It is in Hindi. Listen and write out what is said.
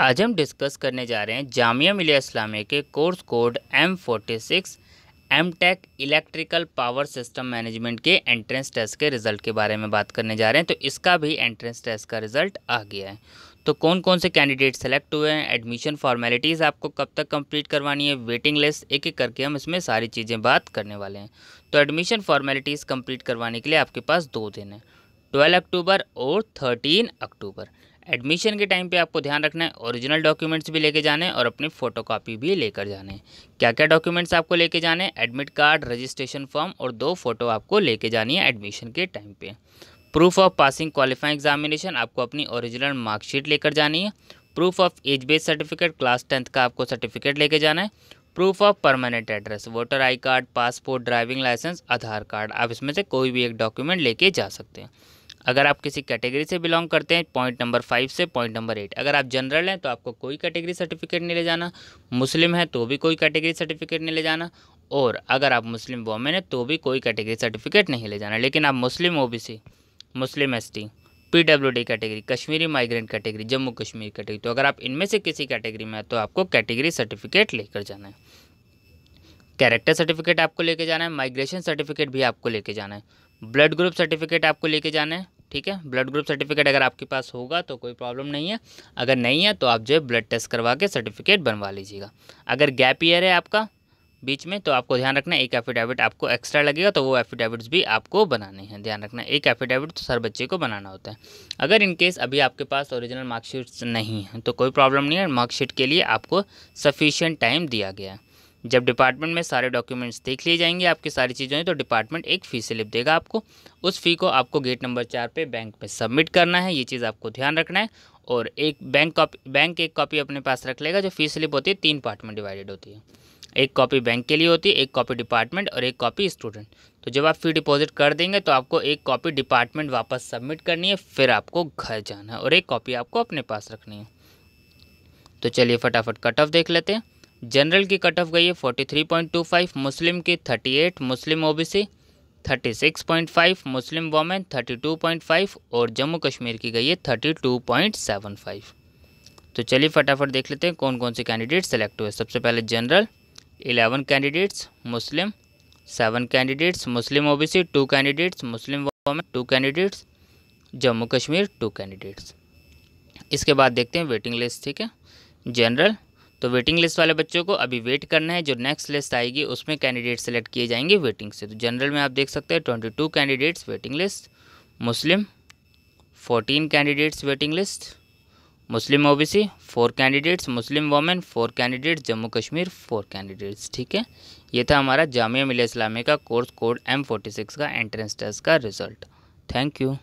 आज हम डिस्कस करने जा रहे हैं जामिया मिलिया इस्लामिया के course code M forty six M tech electrical power system management के एंट्रेंस टेस्ट के रिज़ल्ट के बारे में बात करने जा रहे हैं तो इसका भी एंट्रेंस टेस्ट का रिज़ल्ट आ गया है तो कौन कौन से कैंडिडेट सेलेक्ट हुए हैं एडमिशन फॉर्मेलिटीज़ आपको कब तक कंप्लीट करवानी है वेटिंग लिस्ट एक एक करके हम इसमें सारी चीज़ें बात करने वाले हैं तो एडमिशन फॉर्मेलिटीज़ कंप्लीट करवाने के लिए आपके पास दो दिन हैं ट्वेल्व अक्टूबर और थर्टीन अक्टूबर एडमिशन के टाइम पे आपको ध्यान रखना है ओरिजिनल डॉक्यूमेंट्स भी लेके जाने और अपनी फोटोकॉपी भी लेकर जाने क्या क्या डॉक्यूमेंट्स आपको लेके जाने एडमिट कार्ड रजिस्ट्रेशन फॉर्म और दो फ़ोटो आपको लेके जानी है एडमिशन के टाइम पे proof of passing qualifying examination आपको अपनी ओरिजिनल मार्कशीट लेकर जानी है proof of age based certificate class tenth का आपको सर्टिफिकेट लेके जाना है proof of permanent address voter I card passport driving licence Aadhaar card आप इसमें से कोई भी एक डॉक्यूमेंट लेके जा सकते हैं अगर आप किसी कैटेगरी से बिलोंग करते हैं पॉइंट नंबर फाइव से पॉइंट नंबर एट अगर आप जनरल हैं तो आपको कोई कैटेगरी सर्टिफिकेट नहीं ले जाना मुस्लिम है तो भी कोई कैटेगरी सर्टिफिकेट नहीं ले जाना और अगर आप मुस्लिम वॉमेन है तो भी कोई कैटेगरी सर्टिफिकेट नहीं ले जाना लेकिन आप Muslim O Muslim S PWD category Kashmiri migrant category Jammu Kashmir category तो अगर आप इनमें से किसी कैटेगरी में है तो आपको कैटेगरी सर्टिफिकेट लेकर जाना है कैरेक्टर सर्टिफिकेट आपको लेके जाना है माइग्रेशन सर्टिफिकेट भी आपको लेके जाना है ब्लड ग्रुप सर्टिफिकेट आपको लेके जाना है ठीक है ब्लड ग्रुप सर्टिफिकेट अगर आपके पास होगा तो कोई प्रॉब्लम नहीं है अगर नहीं है तो आप जो है ब्लड टेस्ट करवा के सर्टिफिकेट बनवा लीजिएगा अगर गैप ईयर है आपका बीच में तो आपको ध्यान रखना एक एफिडेविट आपको एक्स्ट्रा लगेगा तो वो एफिडेविट्स भी आपको बनाने हैं ध्यान रखना एक एफिडेविट तो सर बच्चे को बनाना होता है अगर इन केस अभी आपके पास ओरिजिनल मार्कशीट्स तो नहीं है तो कोई प्रॉब्लम नहीं है मार्कशीट के लिए आपको सफिशियंट टाइम दिया गया है जब डिपार्टमेंट में सारे डॉक्यूमेंट्स देख लिए जाएंगे आपकी सारी चीज़ें तो डिपार्टमेंट एक फ़ी स्लिप देगा आपको उस फ़ी को आपको गेट नंबर चार पे बैंक में सबमिट करना है ये चीज़ आपको ध्यान रखना है और एक बैंक कॉपी बैंक एक कॉपी अपने पास रख लेगा जो फ़ी स्लिप होती है तीन पार्ट में डिवाइडेड होती है एक कॉपी बैंक के लिए होती है एक कॉपी डिपार्टमेंट और एक कॉपी स्टूडेंट तो जब आप फी डिपॉजिट कर देंगे तो आपको एक कॉपी डिपार्टमेंट वापस सबमिट करनी है फिर आपको घर जाना है और एक कॉपी आपको अपने पास रखनी है तो चलिए फटाफट कट ऑफ देख लेते हैं जनरल की कट ऑफ गई है forty three point two five Muslim की thirty eight Muslim OBC thirty six point five Muslim women thirty two point five और जम्मू कश्मीर की गई है thirty two point seven five तो चलिए फटाफट देख लेते हैं कौन कौन से कैंडिडेट सेलेक्ट हुए सबसे पहले general eleven candidates Muslim seven candidates Muslim OBC two candidates Muslim women two candidates Jammu Kashmir two candidates इसके बाद देखते हैं वेटिंग लिस्ट ठीक है जनरल तो वेटिंग लिस्ट वाले बच्चों को अभी वेट करना है जो नेक्स्ट लिस्ट आएगी उसमें कैंडिडेट सेलेक्ट किए जाएंगे वेटिंग से तो जनरल में आप देख सकते हैं twenty two candidates waiting list Muslim fourteen candidates waiting list Muslim OBC four candidates Muslim women four candidates Jammu Kashmir four candidates ठीक है ये था हमारा जामिया मिलिया इस्लामी का course code M forty six का एंट्रेंस टेस्ट का रिजल्ट थैंक यू